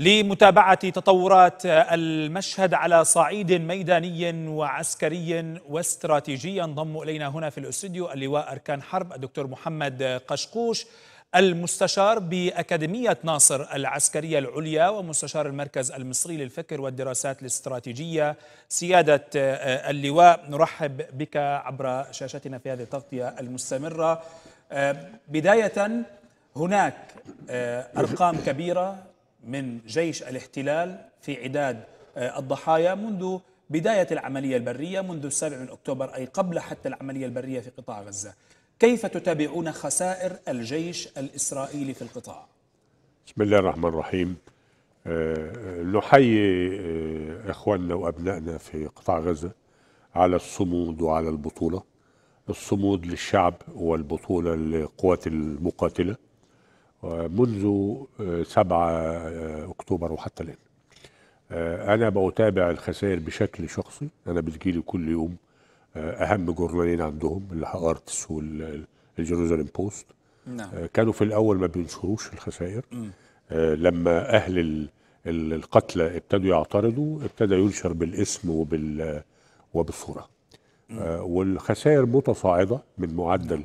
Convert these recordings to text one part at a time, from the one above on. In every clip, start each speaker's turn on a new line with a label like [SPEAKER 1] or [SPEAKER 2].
[SPEAKER 1] لمتابعة تطورات المشهد على صعيد ميداني وعسكري واستراتيجي انضم إلينا هنا في الاستوديو اللواء أركان حرب الدكتور محمد قشقوش المستشار بأكاديمية ناصر العسكرية العليا ومستشار المركز المصري للفكر والدراسات الاستراتيجية سيادة اللواء نرحب بك عبر شاشتنا في هذه التغطية المستمرة بداية هناك أرقام كبيرة من جيش الاحتلال في عداد آه، الضحايا منذ بداية العملية البرية منذ السابع من أكتوبر أي قبل حتى العملية البرية في قطاع غزة كيف تتابعون خسائر الجيش الإسرائيلي في القطاع؟
[SPEAKER 2] بسم الله الرحمن الرحيم آه، آه، نحيي إخواننا وأبنائنا في قطاع غزة على الصمود وعلى البطولة الصمود للشعب والبطولة للقوات المقاتلة منذ 7 آه، آه، اكتوبر وحتى الان آه، انا بتابع الخسائر بشكل شخصي انا بتجيلي كل يوم اهم جورنالين عندهم اللي ارتس والجيروزالم بوست نعم. كانوا في الاول ما بينشروش الخسائر م. لما اهل القتلى ابتدوا يعترضوا ابتدى ينشر بالاسم وبال وبالصوره والخسائر متصاعده من معدل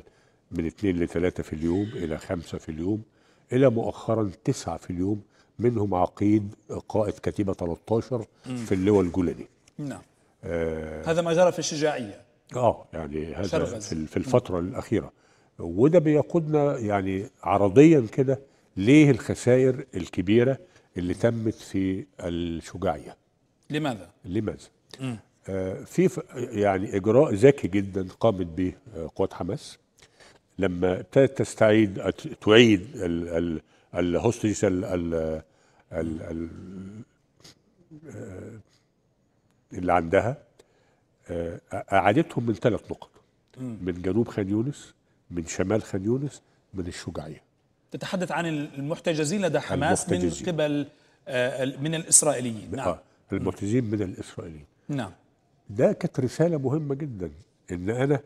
[SPEAKER 2] من 2 ل 3 في اليوم الى 5 في اليوم الى مؤخرا تسعه في اليوم منهم عقيد قائد كتيبه 13 في اللواء الجولاني نعم آه هذا
[SPEAKER 1] ما جرى في الشجاعيه
[SPEAKER 2] اه يعني هذا شرغز. في الفتره مم. الاخيره وده بيقودنا يعني عرضيا كده ليه الخسائر الكبيره اللي تمت في الشجاعيه لماذا لماذا آه في يعني اجراء ذكي جدا قامت به قوات حماس لما ابتدت تستعيد تعيد الهوستجز ال ال ال آه، اللي عندها آه، اعادتهم من ثلاث نقط من جنوب خان يونس من شمال خان يونس من الشجاعيه
[SPEAKER 1] تتحدث عن المحتجزين لدى حماس من قبل آه، من الاسرائيليين
[SPEAKER 2] نعم المحتجزين من الاسرائيليين نعم ده كانت رساله مهمه جدا ان انا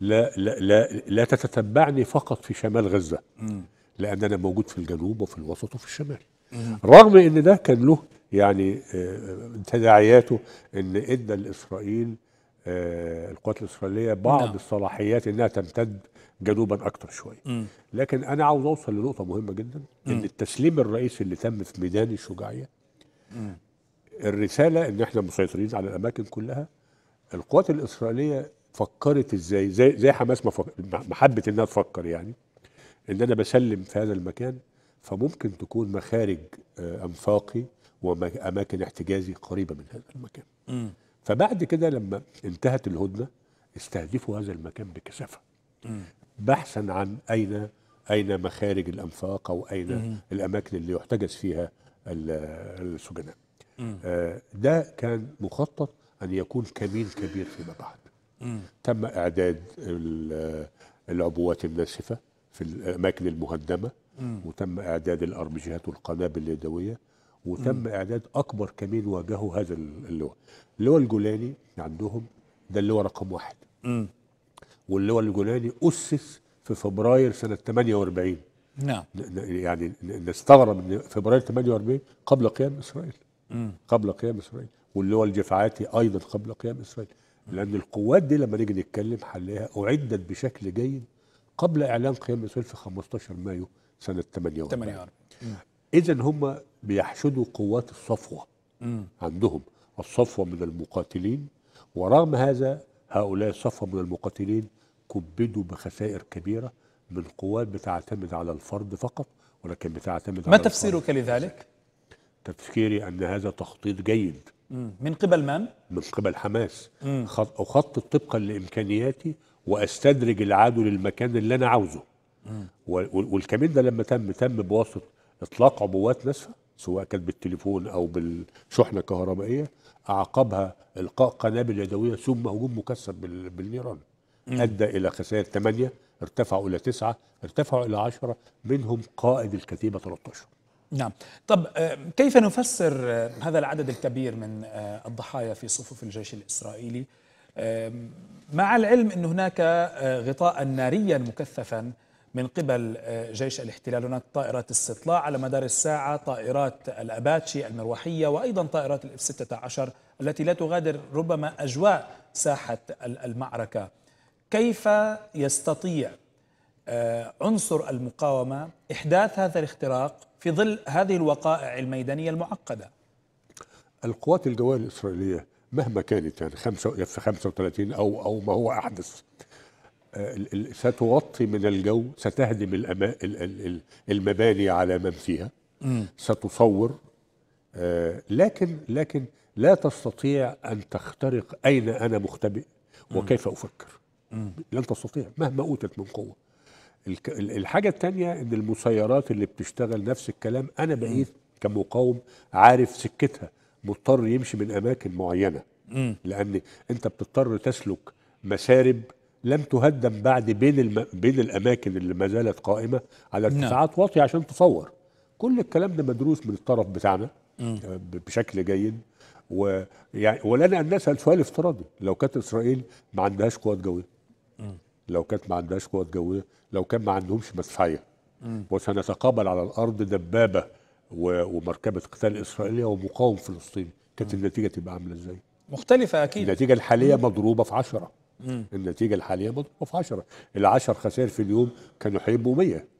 [SPEAKER 2] لا لا لا, لا تتتبعني فقط في شمال غزه م. لان انا موجود في الجنوب وفي الوسط وفي الشمال م. رغم ان ده كان له يعني آه، تداعياته ان ادى لاسرائيل آه، القوات الاسرائيليه بعض نعم. الصلاحيات انها تمتد جنوبا اكتر شويه لكن انا عاوز اوصل لنقطه مهمه جدا م. ان التسليم الرئيسي اللي تم في ميدان الشجاعيه الرساله ان احنا مسيطرين على الاماكن كلها القوات الاسرائيليه فكرت ازاي زي زي حماس ما حبت انها تفكر يعني ان انا بسلم في هذا المكان فممكن تكون مخارج آه، انفاقي واماكن احتجازي قريبه من هذا المكان م. فبعد كده لما انتهت الهدنه استهدفوا هذا المكان بكثافه بحثا عن اين اين مخارج الانفاق او اين م. الاماكن اللي يحتجز فيها السجناء آه ده كان مخطط ان يكون كمين كبير فيما بعد تم اعداد العبوات الناسفه في الاماكن المهدمه مم. وتم اعداد الارمجيات والقنابل اليدويه وتم مم. اعداد اكبر كمين واجهه هذا اللواء اللواء الجولاني عندهم ده اللواء رقم واحد مم. واللواء الجولاني اسس في فبراير سنه 48 نعم يعني نستغرب ان فبراير 48 قبل قيام اسرائيل مم. قبل قيام اسرائيل واللواء الجفعاتي ايضا قبل قيام اسرائيل لأن القوات دي لما نيجي نتكلم هنلاقيها أعدت بشكل جيد قبل إعلان قيام إسرائيل في 15 مايو سنة 48 48 إذا هم بيحشدوا قوات الصفوة م. عندهم الصفوة من المقاتلين ورغم هذا هؤلاء الصفوة من المقاتلين كبدوا بخسائر كبيرة من قوات بتعتمد على الفرد فقط ولكن بتعتمد ما على ما تفسيرك لذلك؟ تفسيري أن هذا تخطيط جيد من قبل من؟ من قبل حماس خط أخطط طبقا لإمكانياتي وأستدرج العدو للمكان اللي أنا عاوزه والكمين ده لما تم تم بواسطة إطلاق عبوات ناسفة سواء كانت بالتليفون أو بالشحنة الكهربائية أعقبها إلقاء قنابل يدوية ثم هجوم مكثف بالنيران أدى إلى خسائر ثمانية ارتفعوا إلى تسعة ارتفعوا إلى عشرة منهم قائد الكتيبة 13
[SPEAKER 1] نعم طب آه، كيف نفسر آه، هذا العدد الكبير من آه، الضحايا في صفوف الجيش الإسرائيلي مع العلم أن هناك غطاء ناريا مكثفا من قبل جيش الاحتلال هناك طائرات استطلاع على مدار الساعة طائرات الأباتشي المروحية وأيضا طائرات الاف 16 التي لا تغادر ربما أجواء ساحة المعركة كيف يستطيع آه، عنصر المقاومة إحداث هذا الاختراق في ظل هذه الوقائع الميدانية المعقدة
[SPEAKER 2] القوات الجوية الإسرائيلية مهما كانت يعني خمسة في 35 أو أو ما هو أحدث آه، ستغطي من الجو ستهدم الأما المباني على من فيها ستصور آه، لكن لكن لا تستطيع أن تخترق أين أنا مختبئ وكيف أفكر لن تستطيع مهما أوتت من قوة الحاجة التانية إن المسيرات اللي بتشتغل نفس الكلام أنا بقيت كمقاوم عارف سكتها مضطر يمشي من أماكن معينة لأن أنت بتضطر تسلك مسارب لم تهدم بعد بين الم... بين الاماكن اللي ما زالت قائمه على نعم. ارتفاعات واطيه عشان تصور كل الكلام ده مدروس من الطرف بتاعنا آه، بشكل جيد و... يعني ولنا ان نسال سؤال افتراضي لو كانت اسرائيل ما عندهاش قوات جويه لو كانت ما عندهاش قوه جويه لو كان ما عندهمش مدفعيه وسنتقابل على الارض دبابه ومركبه قتال اسرائيليه ومقاوم فلسطيني كانت النتيجه تبقى عامله ازاي؟
[SPEAKER 1] مختلفه اكيد النتيجه الحاليه مم.
[SPEAKER 2] مضروبه في 10 النتيجه الحاليه مضروبه في 10 ال 10 خسائر في اليوم كانوا هيبقوا 100